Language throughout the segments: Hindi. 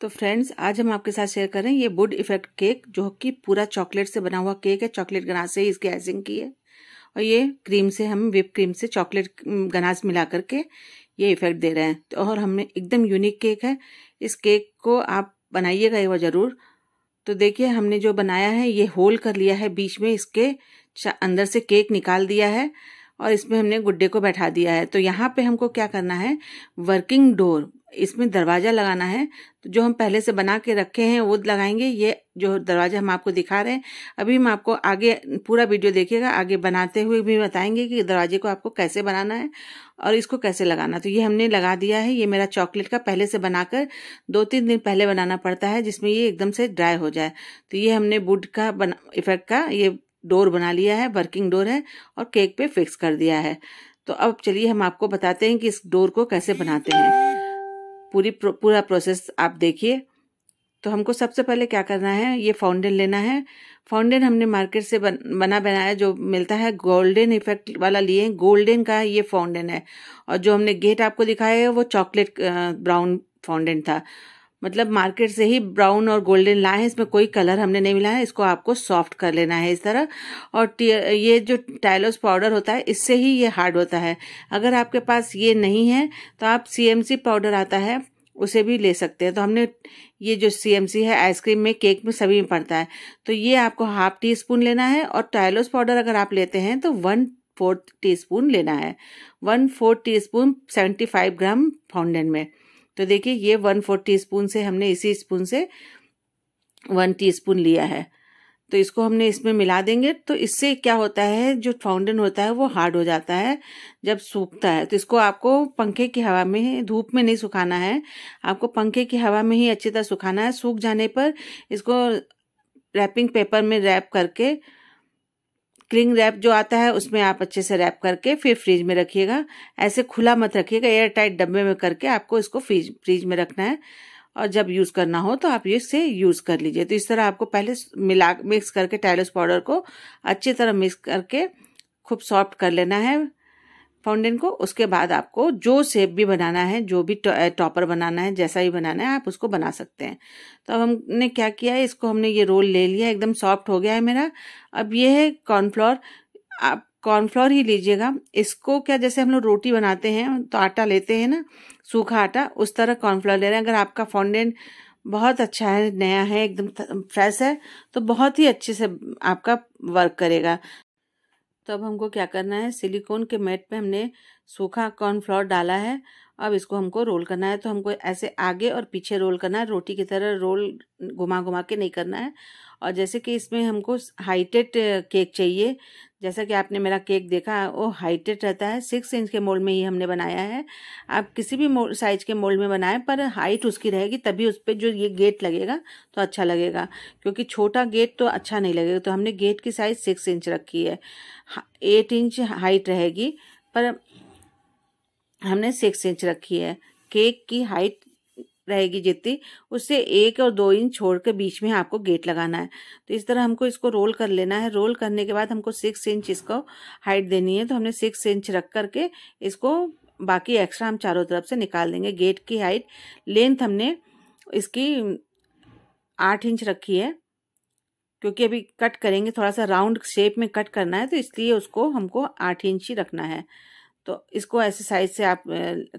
तो फ्रेंड्स आज हम आपके साथ शेयर करें ये वुड इफेक्ट केक जो कि पूरा चॉकलेट से बना हुआ केक है चॉकलेट गनाज से इसकी आइसिंग की है और ये क्रीम से हम विप क्रीम से चॉकलेट गनाज मिला करके ये इफेक्ट दे रहे हैं तो और हमने एकदम यूनिक केक है इस केक को आप बनाइएगा एक बार ज़रूर तो देखिए हमने जो बनाया है ये होल कर लिया है बीच में इसके अंदर से केक निकाल दिया है और इसमें हमने गुड्डे को बैठा दिया है तो यहाँ पे हमको क्या करना है वर्किंग डोर इसमें दरवाज़ा लगाना है तो जो हम पहले से बना के रखे हैं वो लगाएंगे ये जो दरवाज़ा हम आपको दिखा रहे हैं अभी हम आपको आगे पूरा वीडियो देखिएगा आगे बनाते हुए भी बताएंगे कि दरवाजे को आपको कैसे बनाना है और इसको कैसे लगाना तो ये हमने लगा दिया है ये मेरा चॉकलेट का पहले से बनाकर दो तीन दिन पहले बनाना पड़ता है जिसमें ये एकदम से ड्राई हो जाए तो ये हमने बुड का बना इफेक्ट का ये डोर बना लिया है वर्किंग डोर है और केक पे फिक्स कर दिया है तो अब चलिए हम आपको बताते हैं कि इस डोर को कैसे बनाते हैं पूरी प्र, पूरा प्रोसेस आप देखिए तो हमको सबसे पहले क्या करना है ये फाउंडेन लेना है फाउंडेन हमने मार्केट से बन, बना बनाया जो मिलता है गोल्डन इफेक्ट वाला लिए हैं गोल्डन का ये फाउंडेन है और जो हमने गेट आपको दिखाया है वो चॉकलेट ब्राउन फाउंडेन था मतलब मार्केट से ही ब्राउन और गोल्डन लाए हैं इसमें कोई कलर हमने नहीं मिला है इसको आपको सॉफ्ट कर लेना है इस तरह और ये जो टाइलोस पाउडर होता है इससे ही ये हार्ड होता है अगर आपके पास ये नहीं है तो आप सीएमसी पाउडर आता है उसे भी ले सकते हैं तो हमने ये जो सीएमसी है आइसक्रीम में केक में सभी में पड़ता है तो ये आपको हाफ टी स्पून लेना है और टाइलोस पाउडर अगर आप लेते हैं तो वन फोर्थ टी स्पून लेना है one fourth teaspoon seventy five gram फाउंडेन में तो देखिए ये वन फोर टी स्पून से हमने इसी स्पून से वन टी स्पून लिया है तो इसको हमने इसमें मिला देंगे तो इससे क्या होता है जो फाउंडेन होता है वो हार्ड हो जाता है जब सूखता है तो इसको आपको पंखे की हवा में धूप में नहीं सुखाना है आपको पंखे की हवा में ही अच्छी तरह सुखाना है सूख जाने पर इसको रैपिंग पेपर में रैप करके क्लिंग रैप जो आता है उसमें आप अच्छे से रैप करके फिर फ्रिज में रखिएगा ऐसे खुला मत रखिएगा एयर टाइट डब्बे में करके आपको इसको फ्रीज फ्रिज में रखना है और जब यूज़ करना हो तो आप ये इसे यूज़ कर लीजिए तो इस तरह आपको पहले मिला मिक्स करके टाइलस पाउडर को अच्छी तरह मिक्स करके खूब सॉफ्ट कर लेना है फाउंडेन को उसके बाद आपको जो सेप भी बनाना है जो भी टॉपर बनाना है जैसा भी बनाना है आप उसको बना सकते हैं तो अब हमने क्या किया है इसको हमने ये रोल ले लिया एकदम सॉफ्ट हो गया है मेरा अब ये है कॉर्नफ्लोर आप कॉर्नफ्लोर ही लीजिएगा इसको क्या जैसे हम लोग रोटी बनाते हैं तो आटा लेते हैं ना सूखा आटा उस तरह कॉर्नफ्लोर ले रहे हैं अगर आपका फाउंडेन बहुत अच्छा है नया है एकदम फ्रेश है तो बहुत ही अच्छे से आपका वर्क करेगा तो अब हमको क्या करना है सिलिकॉन के मैट पे हमने सूखा कॉर्नफ्लोर डाला है अब इसको हमको रोल करना है तो हमको ऐसे आगे और पीछे रोल करना है रोटी की तरह रोल घुमा घुमा के नहीं करना है और जैसे कि इसमें हमको हाइटेड केक चाहिए जैसा कि आपने मेरा केक देखा वो हाइटेड रहता है सिक्स इंच के मोल्ड में ही हमने बनाया है आप किसी भी साइज के मोल्ड में बनाएं पर हाइट उसकी रहेगी तभी उस पर जो ये गेट लगेगा तो अच्छा लगेगा क्योंकि छोटा गेट तो अच्छा नहीं लगेगा तो हमने गेट की साइज़ सिक्स इंच रखी है एट इंच हाइट रहेगी पर हमने सिक्स इंच रखी है केक की हाइट रहेगी जितनी उससे एक और दो इंच छोड़ कर बीच में आपको गेट लगाना है तो इस तरह हमको इसको रोल कर लेना है रोल करने के बाद हमको सिक्स इंच इसको हाइट देनी है तो हमने सिक्स इंच रख करके इसको बाकी एक्स्ट्रा हम चारों तरफ से निकाल देंगे गेट की हाइट लेंथ हमने इसकी आठ इंच रखी है क्योंकि अभी कट करेंगे थोड़ा सा राउंड शेप में कट करना है तो इसलिए उसको हमको आठ इंच ही रखना है तो इसको ऐसे साइज से आप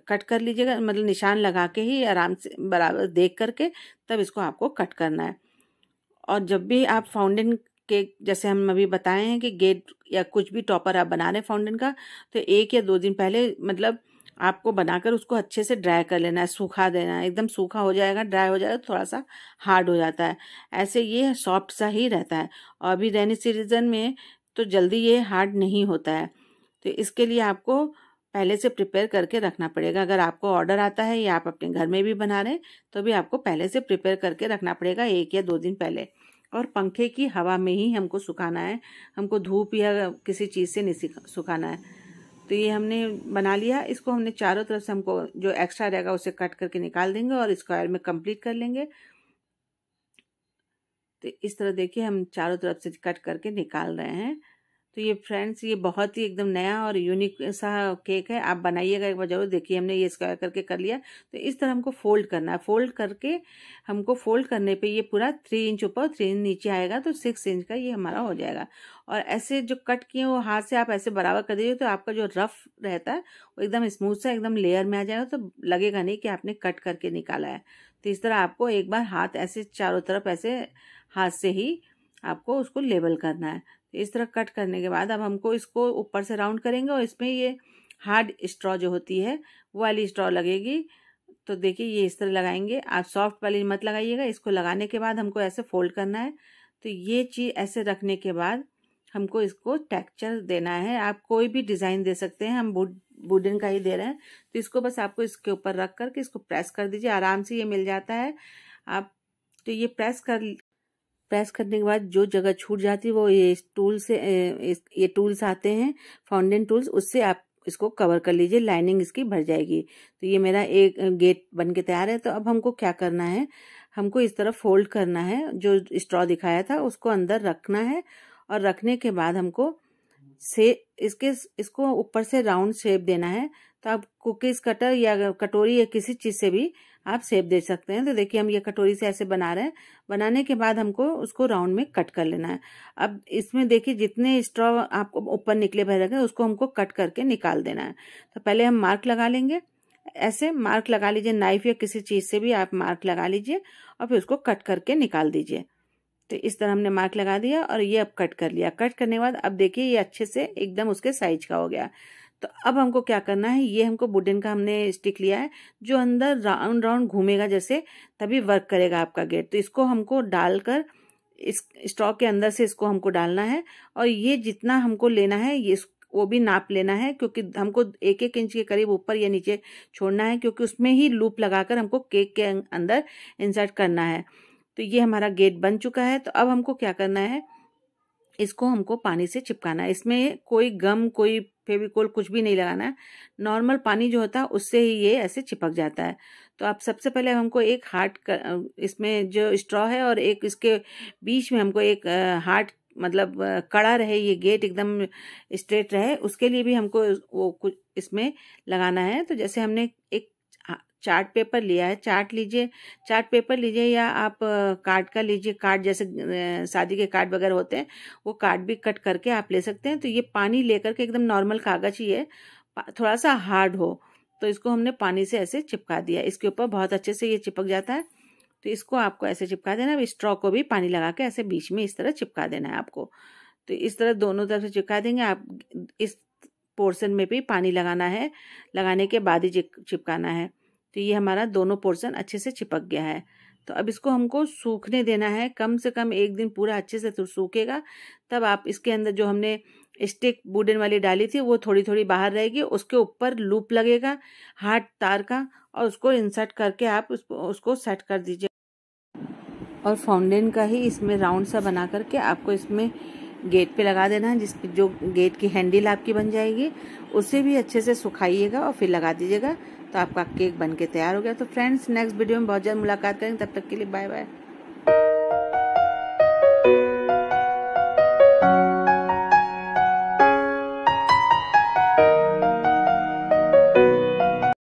कट कर लीजिएगा मतलब निशान लगा के ही आराम से बराबर देख करके तब इसको आपको कट करना है और जब भी आप फाउंडेन के जैसे हम अभी बताए हैं कि गेट या कुछ भी टॉपर आप बना रहे हैं फाउंडेन का तो एक या दो दिन पहले मतलब आपको बनाकर उसको अच्छे से ड्राई कर लेना है सूखा देना है एकदम सूखा हो जाएगा ड्राई हो जाएगा थोड़ा सा हार्ड हो जाता है ऐसे ये सॉफ्ट सा ही रहता है और अभी रेनी सीजन में तो जल्दी ये हार्ड नहीं होता है तो इसके लिए आपको पहले से प्रिपेयर करके रखना पड़ेगा अगर आपको ऑर्डर आता है या आप अपने घर में भी बना रहे हैं तो भी आपको पहले से प्रिपेयर करके रखना पड़ेगा एक या दो दिन पहले और पंखे की हवा में ही हमको सुखाना है हमको धूप या किसी चीज़ से नहीं सुखाना है तो ये हमने बना लिया इसको हमने चारों तरफ से हमको जो एक्स्ट्रा रहेगा उसे कट करके निकाल देंगे और स्क्वायर में कंप्लीट कर लेंगे तो इस तरह देखिए हम चारों तरफ से कट करके निकाल रहे हैं तो ये फ्रेंड्स ये बहुत ही एकदम नया और यूनिक सा केक है आप बनाइएगा एक बार जरूर देखिए हमने ये स्क्वायर करके कर लिया तो इस तरह हमको फोल्ड करना है फोल्ड करके हमको फोल्ड करने पे ये पूरा थ्री इंच ऊपर थ्री इंच नीचे आएगा तो सिक्स इंच का ये हमारा हो जाएगा और ऐसे जो कट किए वो हाथ से आप ऐसे बराबर कर दीजिए तो आपका जो रफ रहता है वो एकदम स्मूथ सा एकदम लेयर में आ जाएगा तो लगेगा नहीं कि आपने कट करके निकाला है तो इस तरह आपको एक बार हाथ ऐसे चारों तरफ ऐसे हाथ से ही आपको उसको लेबल करना है तो इस तरह कट करने के बाद अब हमको इसको ऊपर से राउंड करेंगे और इसमें ये हार्ड स्ट्रॉ जो होती है वो वाली स्ट्रॉ लगेगी तो देखिए ये इस तरह लगाएंगे आप सॉफ्ट वाली मत लगाइएगा इसको लगाने के बाद हमको ऐसे फोल्ड करना है तो ये चीज़ ऐसे रखने के बाद हमको इसको टेक्चर देना है आप कोई भी डिज़ाइन दे सकते हैं हम वुड वुडन का ही दे रहे हैं तो इसको बस आपको इसके ऊपर रख करके इसको प्रेस कर दीजिए आराम से ये मिल जाता है आप तो ये प्रेस कर प्रेस करने के बाद जो जगह छूट जाती है वो ये टूल से ये टूल्स आते हैं फाउंडेन टूल्स उससे आप इसको कवर कर लीजिए लाइनिंग इसकी भर जाएगी तो ये मेरा एक गेट बन के तैयार है तो अब हमको क्या करना है हमको इस तरह फोल्ड करना है जो स्ट्रॉ दिखाया था उसको अंदर रखना है और रखने के बाद हमको से इसके इसको ऊपर से राउंड शेप देना है तो आप कुकीज़ कटर या कटोरी या किसी चीज़ से भी आप सेप दे सकते हैं तो देखिए हम ये कटोरी से ऐसे बना रहे हैं बनाने के बाद हमको उसको राउंड में कट कर लेना है अब इसमें देखिए जितने स्ट्रॉ आपको ऊपर निकले भर रखे उसको हमको कट करके निकाल देना है तो पहले हम मार्क लगा लेंगे ऐसे मार्क लगा लीजिए नाइफ या किसी चीज़ से भी आप मार्क लगा लीजिए और फिर उसको कट करके निकाल दीजिए तो इस तरह हमने मार्क लगा दिया और ये अब कट कर लिया कट करने के बाद अब देखिए ये अच्छे से एकदम उसके साइज का हो गया तो अब हमको क्या करना है ये हमको वुडन का हमने स्टिक लिया है जो अंदर राउंड राउंड घूमेगा जैसे तभी वर्क करेगा आपका गेट तो इसको हमको डालकर इस स्टॉक के अंदर से इसको हमको डालना है और ये जितना हमको लेना है ये वो भी नाप लेना है क्योंकि हमको एक एक इंच के करीब ऊपर या नीचे छोड़ना है क्योंकि उसमें ही लूप लगाकर हमको केक के अंदर इंसर्ट करना है तो ये हमारा गेट बन चुका है तो अब हमको क्या करना है इसको हमको पानी से चिपकाना है इसमें कोई गम कोई फेविकोल कुछ भी नहीं लगाना है नॉर्मल पानी जो होता है उससे ही ये ऐसे चिपक जाता है तो आप सबसे पहले हमको एक हार्ट इसमें जो स्ट्रॉ है और एक इसके बीच में हमको एक हार्ट मतलब कड़ा रहे ये गेट एकदम स्ट्रेट रहे उसके लिए भी हमको वो कुछ इसमें लगाना है तो जैसे हमने एक चार्ट पेपर लिया है चार्ट लीजिए चार्ट पेपर लीजिए या आप कार्ड का लीजिए कार्ड जैसे शादी के कार्ड वगैरह होते हैं वो कार्ड भी कट करके आप ले सकते हैं तो ये पानी लेकर के एकदम नॉर्मल कागज ही है थोड़ा सा हार्ड हो तो इसको हमने पानी से ऐसे चिपका दिया इसके ऊपर बहुत अच्छे से ये चिपक जाता है तो इसको आपको ऐसे चिपका देना है स्ट्रॉ को भी पानी लगा के ऐसे बीच में इस तरह चिपका देना है आपको तो इस तरह दोनों तरफ से चिपका देंगे आप इस पोर्शन में भी पानी लगाना है लगाने के बाद ही चिपकाना है तो ये हमारा दोनों पोर्शन अच्छे से चिपक गया है तो अब इसको हमको सूखने देना है कम से कम एक दिन पूरा अच्छे से तो सूखेगा तब आप इसके अंदर जो हमने स्टिक बुडन वाली डाली थी वो थोड़ी थोड़ी बाहर रहेगी उसके ऊपर लूप लगेगा हार्ड तार का और उसको इंसर्ट करके आप उसको सेट कर दीजिए और फाउंडेन का ही इसमें राउंड सा बना करके आपको इसमें गेट पे लगा देना है जिस जो गेट की हैंडल आपकी बन जाएगी उसे भी अच्छे से सुखाइएगा और फिर लगा दीजिएगा तो आपका केक बन के तैयार हो गया तो फ्रेंड्स नेक्स्ट वीडियो में बहुत जल्द मुलाकात करेंगे तब तक के लिए बाय बाय